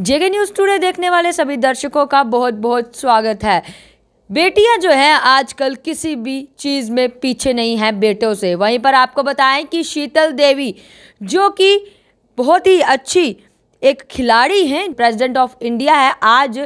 जेके news today देखने वाले सभी दर्शकों का बहुत बहुत स्वागत है बेटियां जो हैं आजकल किसी भी चीज़ में पीछे नहीं हैं बेटों से वहीं पर आपको बताएं कि शीतल देवी जो कि बहुत ही अच्छी एक खिलाड़ी हैं प्रेसिडेंट ऑफ इंडिया है आज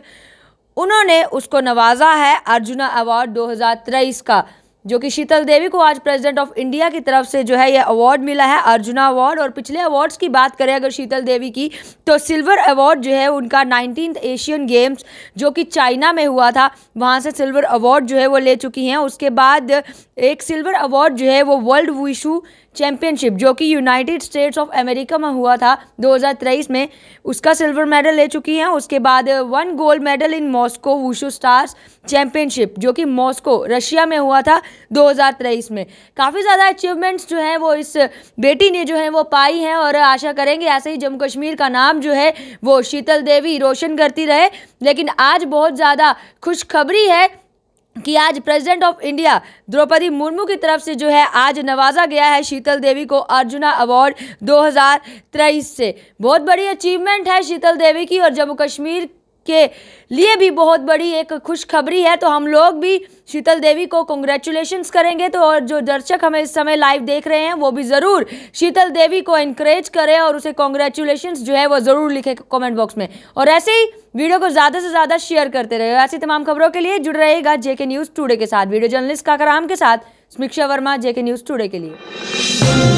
उन्होंने उसको नवाजा है अर्जुना अवार्ड 2023 का जो कि शीतल देवी को आज प्रेसिडेंट ऑफ इंडिया की तरफ से जो है यह अवार्ड मिला है अर्जुना अवार्ड और पिछले अवार्ड्स की बात करें अगर शीतल देवी की तो सिल्वर अवार्ड जो है उनका नाइनटीन एशियन गेम्स जो कि चाइना में हुआ था वहाँ से सिल्वर अवार्ड जो है वो ले चुकी हैं उसके बाद एक सिल्वर अवार्ड जो है वो वर्ल्ड वुशू चैम्पियनशिप जो कि यूनाइटेड स्टेट्स ऑफ अमेरिका में हुआ था 2023 में उसका सिल्वर मेडल ले चुकी हैं उसके बाद one gold medal in Moscow wushu stars championship जो कि मॉस्को रशिया में हुआ था 2023 में काफ़ी ज़्यादा अचीवमेंट्स जो हैं वो इस बेटी ने जो है वो पाई हैं और आशा करेंगे ऐसे ही जम्मू कश्मीर का नाम जो है वो शीतल देवी रोशन करती रहे लेकिन आज बहुत ज़्यादा खुशखबरी है कि आज president of India Droupadi Murmu की तरफ से जो है आज नवाजा गया है शीतल देवी को अर्जुना अवार्ड 2023 से बहुत बड़ी अचीवमेंट है शीतल देवी की और जम्मू कश्मीर के लिए भी बहुत बड़ी एक खुशखबरी है तो हम लोग भी शीतल देवी को कॉन्ग्रेचुलेशंस करेंगे तो और जो दर्शक हमें इस समय लाइव देख रहे हैं वो भी ज़रूर शीतल देवी को इनक्रेज करें और उसे कॉन्ग्रेचुलेशंस जो है वो ज़रूर लिखे कमेंट बॉक्स में और ऐसे ही वीडियो को ज़्यादा से ज़्यादा शेयर करते रहे ऐसी तमाम खबरों के लिए जुड़ रहेगा जेके न्यूज़ टूडे के साथ वीडियो जर्नलिस्ट काकराम के साथ समीक्षा वर्मा जेके न्यूज़ टूडे के लिए